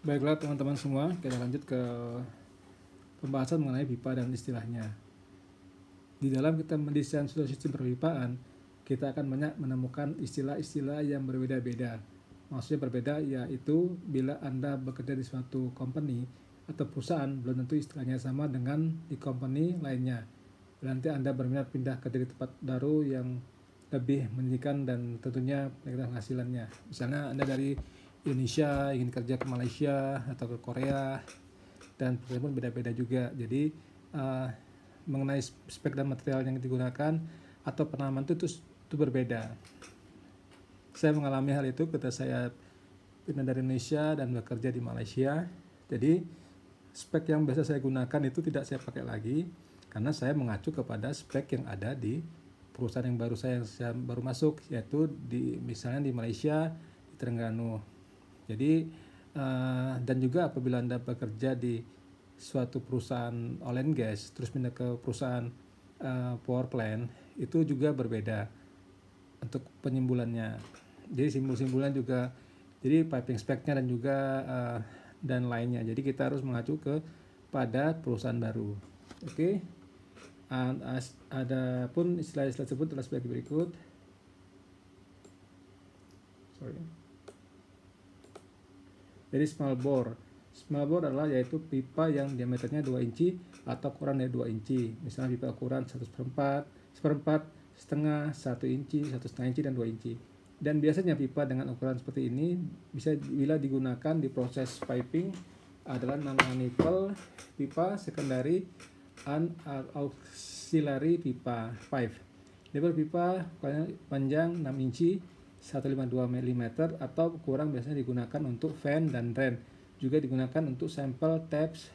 Baiklah teman-teman semua, kita lanjut ke pembahasan mengenai pipa dan istilahnya. Di dalam kita mendesain suatu sistem perpipaan, kita akan banyak menemukan istilah-istilah yang berbeda-beda. Maksudnya berbeda yaitu bila Anda bekerja di suatu company atau perusahaan, belum tentu istilahnya sama dengan di company lainnya. Nanti Anda berminat pindah ke tempat baru yang lebih menjanjikan dan tentunya penghasilannya. Misalnya Anda dari Indonesia ingin kerja ke Malaysia atau ke Korea dan perusahaan pun beda-beda juga jadi uh, mengenai spek dan material yang digunakan atau penamaan itu, itu itu berbeda saya mengalami hal itu ketika saya pindah dari Indonesia dan bekerja di Malaysia jadi spek yang biasa saya gunakan itu tidak saya pakai lagi karena saya mengacu kepada spek yang ada di perusahaan yang baru saya, yang saya baru masuk yaitu di misalnya di Malaysia di Terengganu jadi uh, dan juga apabila Anda bekerja di suatu perusahaan oil and gas terus pindah ke perusahaan uh, power plant itu juga berbeda untuk penyimbulannya. Jadi simbol simbolnya juga jadi piping speknya dan juga uh, dan lainnya. Jadi kita harus mengacu ke pada perusahaan baru. Oke. Okay? ada pun istilah-istilah tersebut telah sebagai berikut. Sorry. Jadi small bore. Small bore adalah yaitu pipa yang diameternya 2 inci atau kurang dari 2 inci. Misalnya pipa ukuran 1 seperempat, seperempat, setengah, 1 inci, 1 setengah inci, dan 2 inci. Dan biasanya pipa dengan ukuran seperti ini bisa bila digunakan di proses piping adalah non-manifold pipa secondary an auxiliary pipa 5. Lebar pipa panjang 6 inci 152 mm atau kurang biasanya digunakan untuk fan dan rem. Juga digunakan untuk sampel taps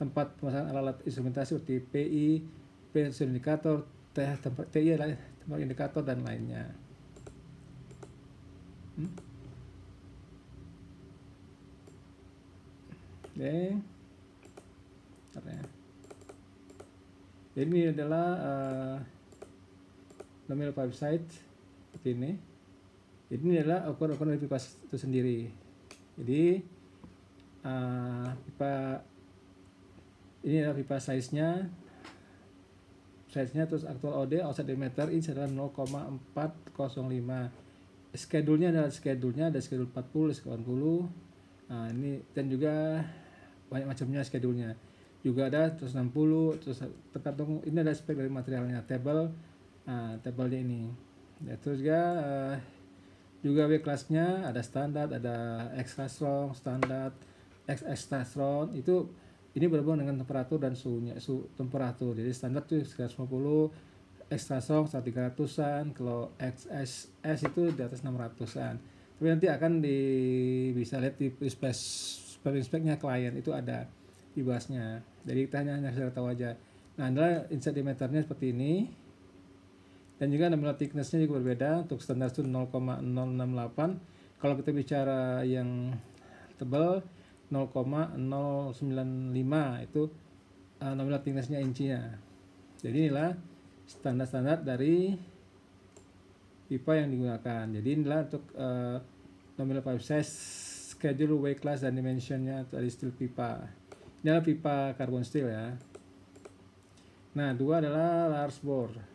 tempat pemasangan alat-alat instrumentasi seperti PI, PI indikator, tempat TI tempat indikator dan lainnya. Hmm? Oke. Okay. Ya. ini adalah uh, website seperti ini. Jadi ini adalah ukuran-ukuran dari pipa itu sendiri. Jadi uh, pipa ini adalah pipa size-nya size-nya terus aktual OD outside diameter ini adalah 0,405 schedule-nya adalah schedule-nya ada schedule 40, schedule 80 nah ini dan juga banyak macamnya schedule-nya juga ada 160 terus tergantung ini ada spek dari materialnya table nah, table-nya ini ya, terus juga uh, juga W kelasnya ada standar ada extra strong standar X extra strong itu ini berhubungan dengan temperatur dan suhunya su temperatur jadi standar tuh 150 extra strong 300an kalau XSS itu di atas 600an tapi nanti akan di bisa lihat di inspect speknya klien itu ada di bawahnya jadi kita hanya, hanya tahu aja nah adalah insight meternya seperti ini dan juga nominal thicknessnya juga berbeda untuk standar itu 0,068 kalau kita bicara yang tebal 0,095 itu uh, eh, nominal thicknessnya incinya jadi inilah standar-standar dari pipa yang digunakan jadi inilah untuk uh, eh, nominal pipe size schedule weight class dan dimensionnya dari steel pipa ini adalah pipa carbon steel ya nah dua adalah large bore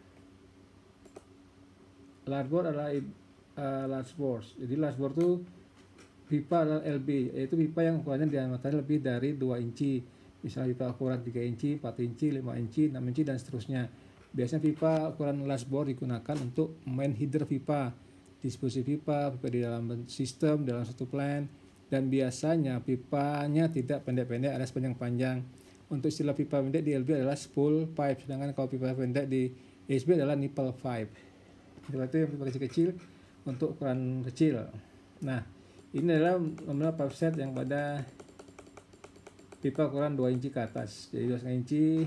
largor adalah uh, eh, large bore. Jadi large bore itu pipa adalah LB, yaitu pipa yang ukurannya diameternya lebih dari 2 inci. Misalnya pipa ukuran 3 inci, 4 inci, 5 inci, 6 inci, dan seterusnya. Biasanya pipa ukuran large bore digunakan untuk main header pipa, distribusi pipa, pipa di dalam sistem, dalam satu plan, dan biasanya pipanya tidak pendek-pendek, ada sepanjang panjang. Untuk istilah pipa pendek di LB adalah spool pipe, sedangkan kalau pipa pendek di HB adalah nipple pipe. Jadi itu yang kecil-kecil untuk ukuran kecil. Nah, ini adalah nominal pipe yang pada pipa ukuran 2 inci ke atas. Jadi 2 inci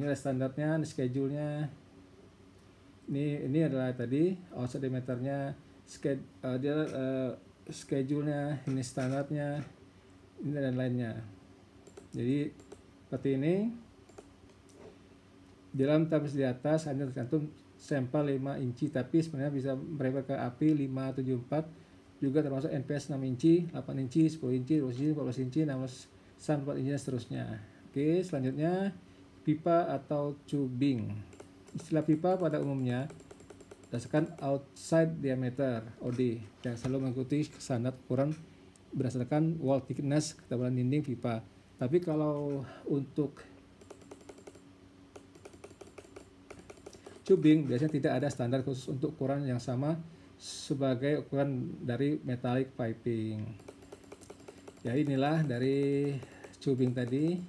adalah standarnya, ini schedule-nya. Ini ini adalah tadi outside diameternya, schedule uh, dia uh, schedule-nya, ini standarnya, ini dan lainnya. Jadi seperti ini. dalam tabel di atas hanya tergantung sampel 5 inci tapi sebenarnya bisa berapa ke api 574 juga termasuk NPS 6 inci, 8 inci, 10 inci, 12 inci, 14 inci, 16 sam 4 inci dan seterusnya. Oke, selanjutnya pipa atau tubing. Istilah pipa pada umumnya berdasarkan outside diameter OD yang selalu mengikuti standar ukuran berdasarkan wall thickness ketebalan dinding pipa. Tapi kalau untuk cubing biasanya tidak ada standar khusus untuk ukuran yang sama sebagai ukuran dari metallic piping. Ya inilah dari cubing tadi.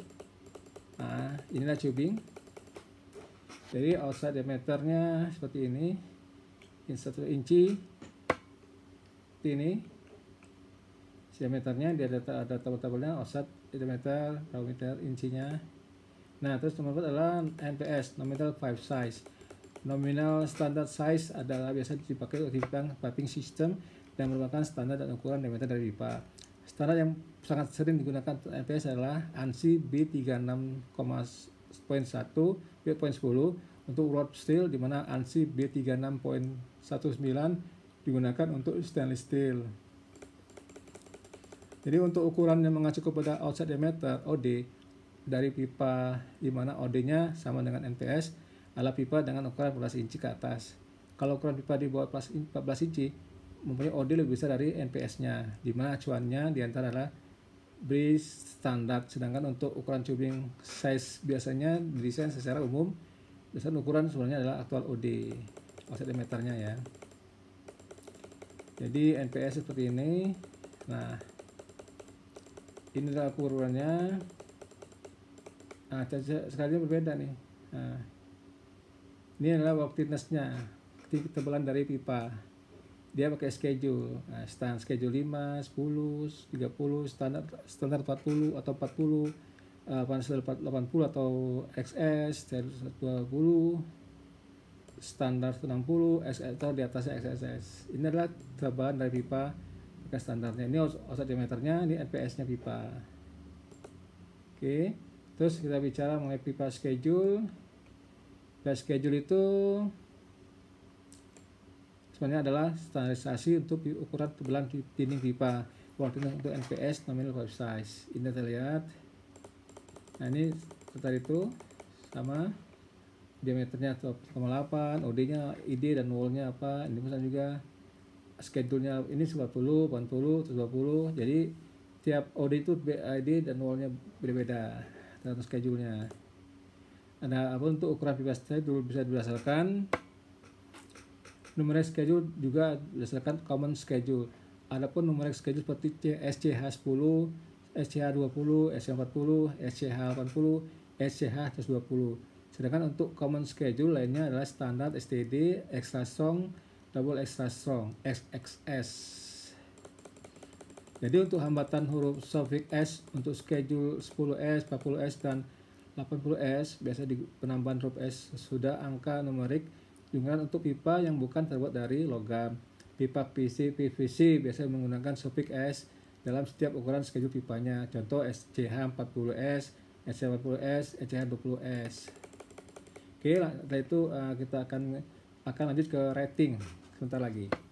Nah, inilah cubing. Jadi outside diameternya seperti ini. Ini satu inci. Seperti ini. Diameternya dia ada ada tabel-tabelnya outside diameter, diameter, incinya. Nah, terus nomor adalah NPS, nominal pipe size Nominal standard size adalah biasa dipakai untuk pipa piping system dan merupakan standar dan ukuran diameter dari pipa. Standar yang sangat sering digunakan untuk MPS adalah ANSI B36.1 B.10 untuk rod steel di mana ANSI B36.19 digunakan untuk stainless steel. Jadi untuk ukuran yang mengacu kepada outside diameter OD dari pipa di mana OD-nya sama dengan NPS ala pipa dengan ukuran 14 inci ke atas. Kalau ukuran pipa di bawah 14 inci, mempunyai OD lebih besar dari NPS-nya, di mana acuannya diantara adalah bridge standar. Sedangkan untuk ukuran tubing size biasanya desain secara umum, biasanya ukuran sebenarnya adalah aktual OD, offset diameternya ya. Jadi NPS seperti ini. Nah, ini adalah ukurannya. Nah, sekali berbeda nih. Nah, ini adalah waktinessnya, ketebalan dari pipa. Dia pakai schedule, nah, stand schedule 5, 10, 30, standar standar 40 atau 40, uh, 80 atau XS, 120 standar 60, SL atau di atasnya XSS. Ini adalah ketebalan dari pipa pakai standarnya. Ini offset diameternya, ini NPS-nya pipa. Oke, terus kita bicara mengenai pipa schedule dan schedule itu sebenarnya adalah standarisasi untuk ukuran tebalan dinding pipa waktu untuk NPS nominal pipe size ini kita lihat nah ini tadi itu sama diameternya 0,8 OD nya ID dan wall nya apa ini pesan juga schedule nya ini 90, 80, 120 jadi tiap OD itu ID dan wall nya berbeda tergantung schedule nya ada apa untuk ukuran bebasnya itu bisa berdasarkan numerik schedule juga berdasarkan common schedule adapun numerik schedule seperti SCH10 SCH20 SCH40 SCH80 SCH120 sedangkan untuk common schedule lainnya adalah standar STD extra strong double extra strong XXS jadi untuk hambatan huruf suffix S untuk schedule 10S, 40S, dan 80S biasa di penambahan huruf S sudah angka numerik Juga untuk pipa yang bukan terbuat dari logam. Pipa PC PVC biasa menggunakan sopik S dalam setiap ukuran schedule pipanya. Contoh SCH 40S, SCH 40S, SCH 20S. Oke, setelah itu eh, kita akan akan lanjut ke rating sebentar lagi.